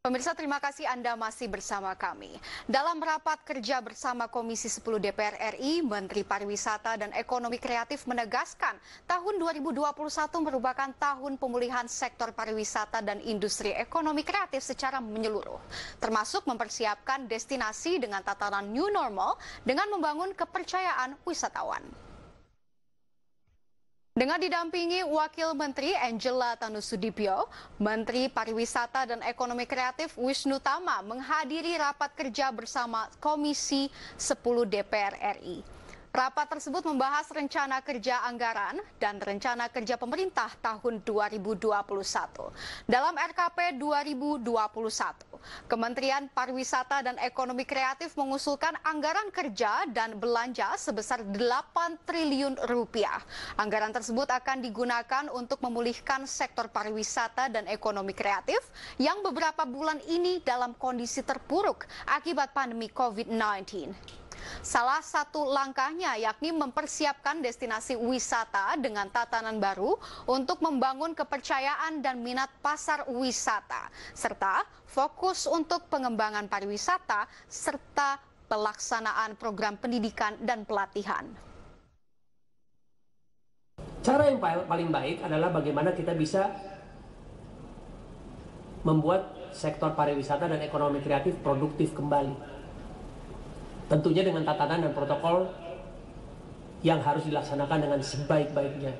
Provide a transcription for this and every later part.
Pemirsa, terima kasih Anda masih bersama kami. Dalam rapat kerja bersama Komisi 10 DPR RI, Menteri Pariwisata dan Ekonomi Kreatif menegaskan tahun 2021 merupakan tahun pemulihan sektor pariwisata dan industri ekonomi kreatif secara menyeluruh, termasuk mempersiapkan destinasi dengan tatanan new normal dengan membangun kepercayaan wisatawan. Dengan didampingi Wakil Menteri Angela Tanusudipio, Menteri Pariwisata dan Ekonomi Kreatif Wisnu Tama menghadiri rapat kerja bersama Komisi 10 DPR RI. Rapat tersebut membahas rencana kerja anggaran dan rencana kerja pemerintah tahun 2021. Dalam RKP 2021, Kementerian Pariwisata dan Ekonomi Kreatif mengusulkan anggaran kerja dan belanja sebesar 8 triliun rupiah. Anggaran tersebut akan digunakan untuk memulihkan sektor pariwisata dan ekonomi kreatif yang beberapa bulan ini dalam kondisi terpuruk akibat pandemi COVID-19. Salah satu langkahnya yakni mempersiapkan destinasi wisata dengan tatanan baru untuk membangun kepercayaan dan minat pasar wisata, serta fokus untuk pengembangan pariwisata serta pelaksanaan program pendidikan dan pelatihan. Cara yang paling baik adalah bagaimana kita bisa membuat sektor pariwisata dan ekonomi kreatif produktif kembali. Tentunya dengan tatanan dan protokol yang harus dilaksanakan dengan sebaik-baiknya.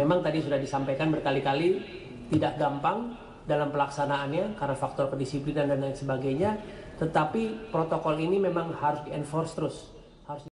Memang tadi sudah disampaikan berkali-kali, tidak gampang dalam pelaksanaannya karena faktor kedisiplinan dan lain sebagainya. Tetapi protokol ini memang harus di-enforce terus.